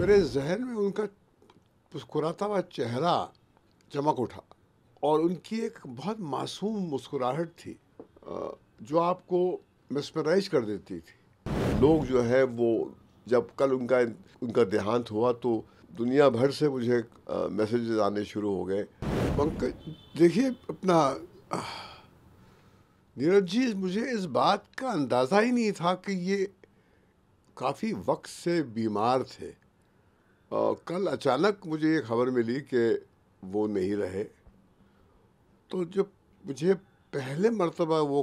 मेरे जहन में उनका मुस्कुराता हुआ चेहरा चमक उठा और उनकी एक बहुत मासूम मुस्कुराहट थी जो आपको मिसमराइज कर देती थी लोग जो है वो जब कल उनका उनका देहांत हुआ तो दुनिया भर से मुझे मैसेजेस आने शुरू हो गए पंकज देखिए अपना नीरज जी मुझे इस बात का अंदाज़ा ही नहीं था कि ये काफ़ी वक्त से बीमार थे कल अचानक मुझे ये खबर मिली कि वो नहीं रहे तो जब मुझे पहले मरतबा वो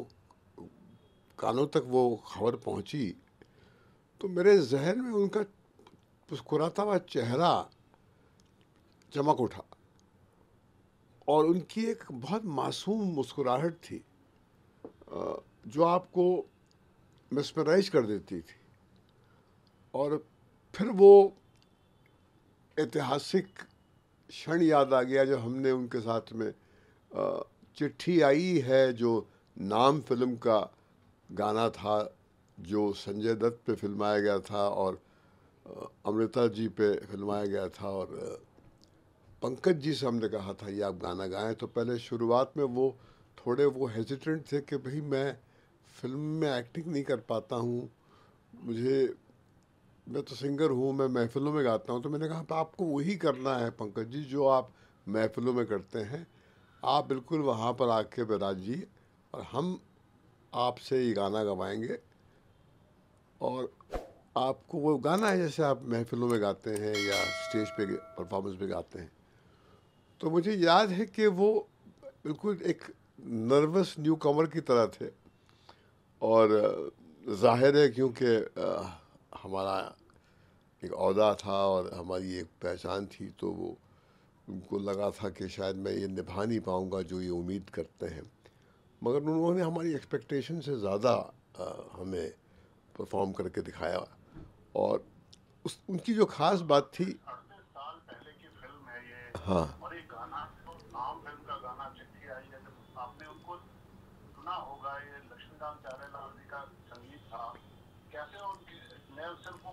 कानों तक वो खबर पहुंची तो मेरे जहन में उनका मुस्कुराता हुआ चेहरा चमक उठा और उनकी एक बहुत मासूम मुस्कुराहट थी जो आपको मिसमराइज कर देती थी और फिर वो ऐतिहासिक क्षण याद आ गया जो हमने उनके साथ में चिट्ठी आई है जो नाम फिल्म का गाना था जो संजय दत्त पे फिल्माया गया था और अमृता जी पे फिल्माया गया था और पंकज जी से हमने कहा था ये आप गाना गाएं तो पहले शुरुआत में वो थोड़े वो हेजिटेंट थे कि भाई मैं फिल्म में एक्टिंग नहीं कर पाता हूँ मुझे मैं तो सिंगर हूँ मैं महफिलों में गाता हूँ तो मैंने कहा आपको वही करना है पंकज जी जो आप महफिलों में करते हैं आप बिल्कुल वहाँ पर आके जी और हम आपसे ये गाना गवाएंगे और आपको वो गाना है जैसे आप महफिलों में गाते हैं या स्टेज पे परफॉर्मेंस पर गाते हैं तो मुझे याद है कि वो बिल्कुल एक नर्वस न्यू कमर की तरह थे और जाहिर है क्योंकि हमारा एक अहदा था और हमारी एक पहचान थी तो वो उनको लगा था कि शायद मैं ये निभा नहीं पाऊँगा जो ये उम्मीद करते हैं मगर उन्होंने हमारी एक्सपेक्टेशन से ज़्यादा हमें परफॉर्म करके दिखाया और उस उनकी जो खास बात थी हाँ तो होगा ये लक्ष्मीकांत का संगीत था कैसे उनकी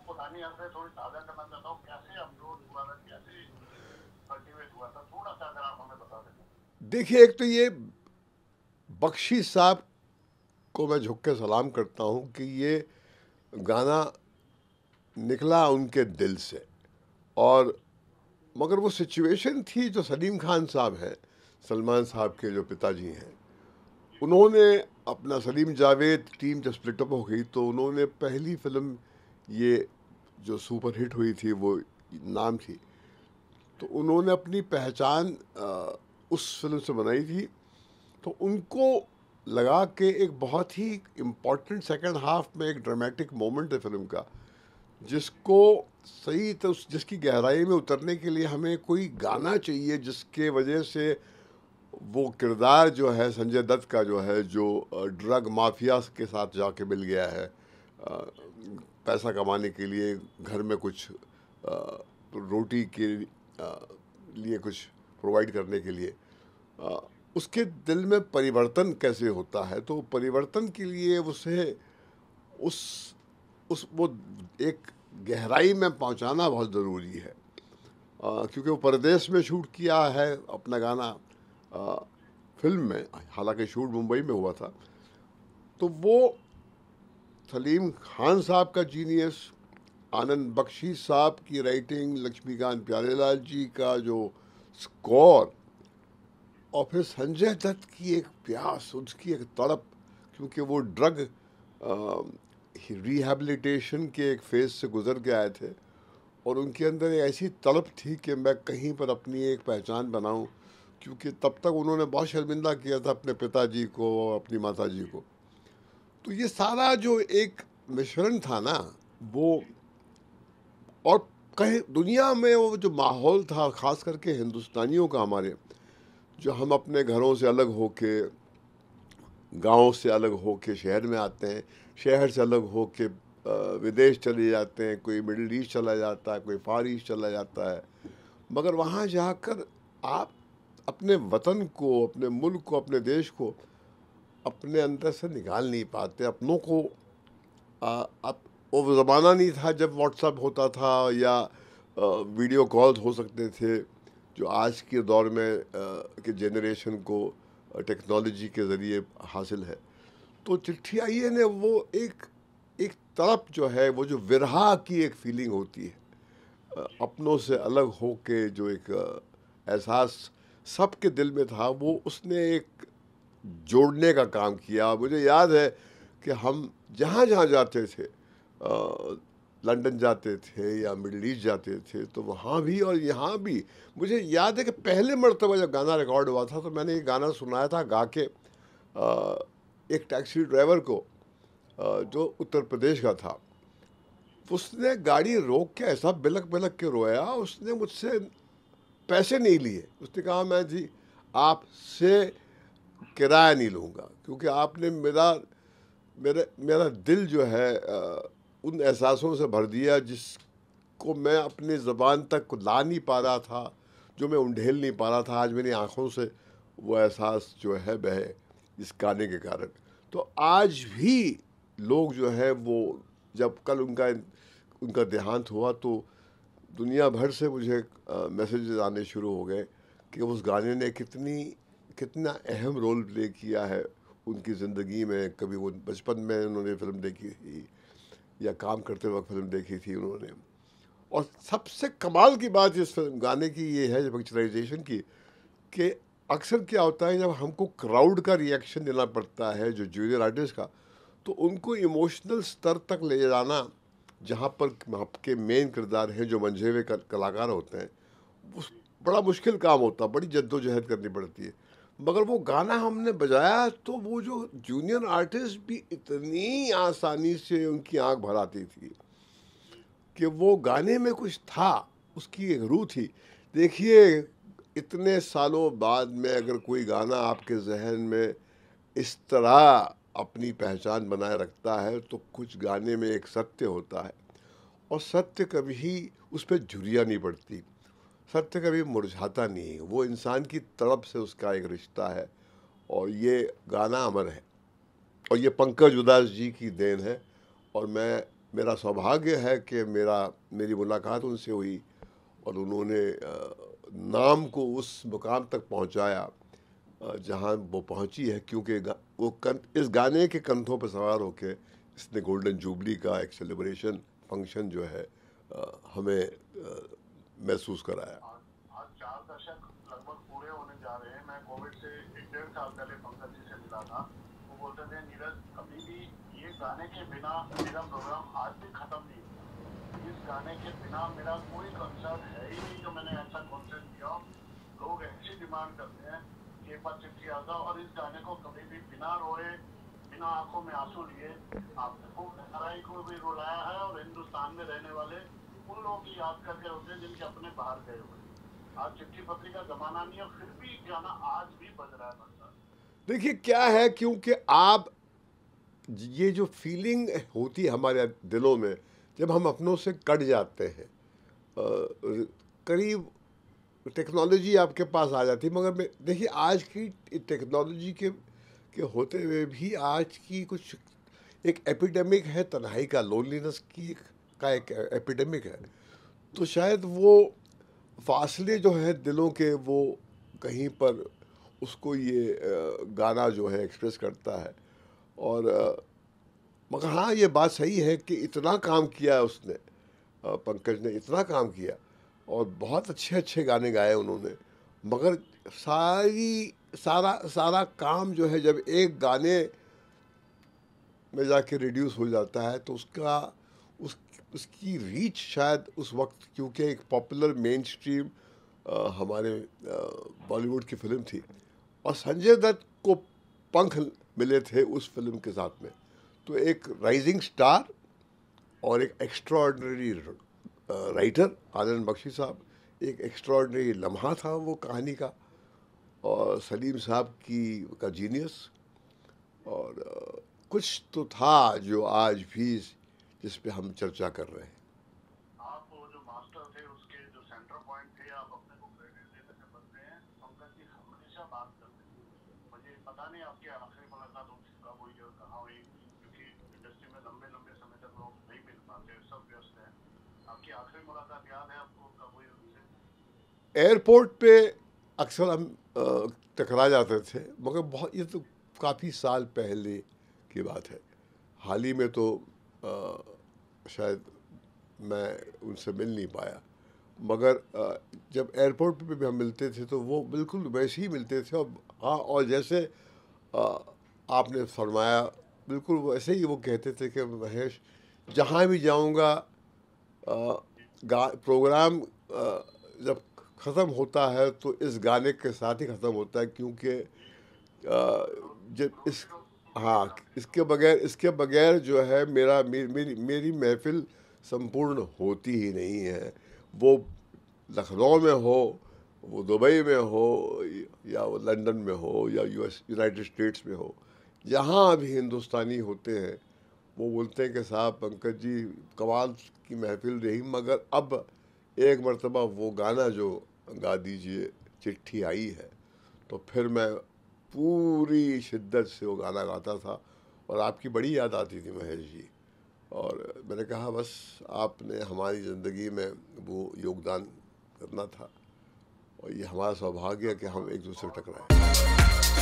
पुरानी थोड़ी ताज़ा करना चाहता हूँ कैसे हुआ था कैसे हुआ था थोड़ा सा अगर आप हमें बता दें देखिए एक तो ये बख्शी साहब को मैं झुक के सलाम करता हूँ कि ये गाना निकला उनके दिल से और मगर वो सिचुएशन थी जो सलीम खान साहब हैं सलमान साहब के जो पिताजी हैं उन्होंने अपना सलीम जावेद टीम जब स्प्लिटअप हो गई तो उन्होंने पहली फिल्म ये जो सुपर हिट हुई थी वो नाम थी तो उन्होंने अपनी पहचान उस फिल्म से बनाई थी तो उनको लगा के एक बहुत ही इम्पॉर्टेंट सेकेंड हाफ में एक ड्रामेटिक मोमेंट है फिल्म का जिसको सही तो जिसकी गहराई में उतरने के लिए हमें कोई गाना चाहिए जिसके वजह से वो किरदार जो है संजय दत्त का जो है जो ड्रग माफिया के साथ जाके मिल गया है पैसा कमाने के लिए घर में कुछ रोटी के लिए कुछ प्रोवाइड करने के लिए उसके दिल में परिवर्तन कैसे होता है तो परिवर्तन के लिए उसे उस उस वो एक गहराई में पहुंचाना बहुत ज़रूरी है क्योंकि वो परदेश में शूट किया है अपना गाना फिल्म में हालांकि शूट मुंबई में हुआ था तो वो सलीम खान साहब का जीनियस आनंद बख्शी साहब की राइटिंग लक्ष्मीकांत प्यारेलाल जी का जो स्कोर और फिर संजय दत्त की एक प्यास उसकी एक तड़प क्योंकि वो ड्रग रिहेबलीटेशन के एक फेज से गुजर के आए थे और उनके अंदर ऐसी तड़प थी कि मैं कहीं पर अपनी एक पहचान बनाऊं क्योंकि तब तक उन्होंने बहुत शर्मिंदा किया था अपने पिताजी को अपनी माता जी को तो ये सारा जो एक मिश्रण था ना वो और कहीं दुनिया में वो जो माहौल था ख़ास करके हिंदुस्तानियों का हमारे जो हम अपने घरों से अलग हो के गाँव से अलग हो के शहर में आते हैं शहर से अलग हो के विदेश चले जाते हैं कोई मिडिल ईस्ट चला जाता है कोई फार ईस्ट चला जाता है मगर वहाँ जाकर आप अपने वतन को अपने मुल्क को अपने देश को अपने अंदर से निकाल नहीं पाते अपनों को अब वो ज़माना नहीं था जब व्हाट्सअप होता था या आ, वीडियो कॉल हो सकते थे जो आज के दौर में के जनरेशन को टेक्नोलॉजी के ज़रिए हासिल है तो चिट्ठी आई है ने वो एक एक तरफ जो है वो जो विरहा की एक फीलिंग होती है अपनों से अलग हो के जो एक एहसास सब के दिल में था वो उसने एक जोड़ने का काम किया मुझे याद है कि हम जहाँ जहाँ जाते थे लंदन जाते थे या मिडल ईस्ट जाते थे तो वहाँ भी और यहाँ भी मुझे याद है कि पहले मरतबा जब गाना रिकॉर्ड हुआ था तो मैंने ये गाना सुनाया था गा के आ, एक टैक्सी ड्राइवर को आ, जो उत्तर प्रदेश का था उसने गाड़ी रोक के ऐसा बिलक बिलक के रोया उसने मुझसे पैसे नहीं लिए उसने कहा मैं जी आपसे किराया नहीं लूँगा क्योंकि आपने मेरा मेरा मेरा दिल जो है उन एहसासों से भर दिया जिसको मैं अपने ज़बान तक ला नहीं पा रहा था जो मैं उंडेल नहीं पा रहा था आज मेरी आँखों से वो एहसास जो है बहे इस गाने के कारण तो आज भी लोग जो है वो जब कल उनका उनका देहांत हुआ तो दुनिया भर से मुझे मैसेजेस आने शुरू हो गए कि उस गाने ने कितनी कितना अहम रोल प्ले किया है उनकी ज़िंदगी में कभी वो बचपन में उन्होंने फिल्म देखी थी या काम करते वक्त फिल्म देखी थी उन्होंने और सबसे कमाल की बात इस फिल्म गाने की ये है पिक्चराइजेशन की कि अक्सर क्या होता है जब हमको क्राउड का रिएक्शन देना पड़ता है जो जूनियर आर्टिस्ट का तो उनको इमोशनल स्तर तक ले जाना जहाँ पर आपके मेन किरदार हैं जो मंझेवे कलाकार होते हैं उस बड़ा मुश्किल काम होता है बड़ी जद्दोजहद करनी पड़ती है मगर वो गाना हमने बजाया तो वो जो जूनियर आर्टिस्ट भी इतनी आसानी से उनकी आंख भर आती थी कि वो गाने में कुछ था उसकी एक रूह थी देखिए इतने सालों बाद में अगर कोई गाना आपके जहन में इस तरह अपनी पहचान बनाए रखता है तो कुछ गाने में एक सत्य होता है और सत्य कभी उस पर झुरिया नहीं पड़ती सत्य कभी मुरझाता नहीं वो इंसान की तड़प से उसका एक रिश्ता है और ये गाना अमर है और ये पंकज उदास जी की देन है और मैं मेरा सौभाग्य है कि मेरा मेरी मुलाकात उनसे हुई और उन्होंने नाम को उस मुकाम तक पहुंचाया जहाँ वो पहुँची है क्योंकि वो कं इस गाने के कंधों पर सवार होकर इसने गोल्डन जुबली का एक सेलिब्रेशन फंक्शन जो है आ, हमें आ, महसूस कराया गाने के बिना मेरा प्रोग्राम आज भी खत्म नहीं हुआ इस गाने के बिना मेरा कोई कंसर्ट है ही नहीं जो तो मैंने ऐसा कॉन्सर्ट किया लोग ऐसी डिमांड करते हैं ये पर किया था और इस गाने को कभी भी बिना रोए बिना आंखों में आंसू लिए आपने खूब लहराई को भी रुलाया है और हिंदुस्तान में रहने वाले उन लोगों की याद करके होते हैं जिनके अपने बाहर गए हुए आज चिट्ठी पत्री का जमाना नहीं है फिर भी गाना आज भी बज रहा है देखिए क्या है क्योंकि आप ये जो फीलिंग होती है हमारे दिलों में जब हम अपनों से कट जाते हैं करीब टेक्नोलॉजी आपके पास आ जाती मगर देखिए आज की टेक्नोलॉजी के के होते हुए भी आज की कुछ एक एपिडेमिक है तन्हाई का लोनलीनेस की का एक एपिडेमिक है तो शायद वो फासले जो हैं दिलों के वो कहीं पर उसको ये गाना जो है एक्सप्रेस करता है और मगर हाँ ये बात सही है कि इतना काम किया उसने पंकज ने इतना काम किया और बहुत अच्छे अच्छे गाने गाए उन्होंने मगर सारी सारा सारा काम जो है जब एक गाने में जाके रिड्यूस हो जाता है तो उसका उस उसकी रीच शायद उस वक्त क्योंकि एक पॉपुलर मेन स्ट्रीम हमारे बॉलीवुड की फिल्म थी और संजय दत्त को पंख मिले थे उस फिल्म के साथ में तो एक राइजिंग स्टार और एक एक्स्ट्रॉर्डनरी राइटर आदन बख्शी साहब एक एक्स्ट्रॉडनरी लम्हा था वो कहानी का और सलीम साहब की का जीनियस और कुछ तो था जो आज भी जिस पे हम चर्चा कर रहे हैं पता आखिरी मुलाकात कब हुई और कहाँ हुई क्योंकि इंडस्ट्री में लंबे लंबे एयरपोर्ट पे अक्सर हम टकरा जाते थे मगर बहुत ये तो काफ़ी साल पहले की बात है हाल ही में तो आ, शायद मैं उनसे मिल नहीं पाया मगर आ, जब एयरपोर्ट पे भी हम मिलते थे तो वो बिल्कुल वैसे ही मिलते थे और हाँ और जैसे आ, आपने फरमाया बिल्कुल वैसे ही वो कहते थे कि महेश जहाँ भी जाऊँगा प्रोग्राम जब ख़त्म होता है तो इस गाने के साथ ही ख़त्म होता है क्योंकि जब इस हाँ इसके बगैर इसके बगैर जो है मेरा मेरी मेरी महफिल संपूर्ण होती ही नहीं है वो लखनऊ में हो वो दुबई में हो या वो लंदन में हो या यूएस यूनाइटेड स्टेट्स में हो जहाँ भी हिंदुस्तानी होते हैं वो बोलते हैं कि साहब पंकज जी कमाल की महफिल रही मगर अब एक मरतबा वो गाना जो गा दीजिए चिट्ठी आई है तो फिर मैं पूरी शिद्दत से वो गाना गाता था और आपकी बड़ी याद आती थी महेश जी और मैंने कहा बस आपने हमारी ज़िंदगी में वो योगदान करना था और ये हमारा सौभाग्य है कि हम एक दूसरे टकराएं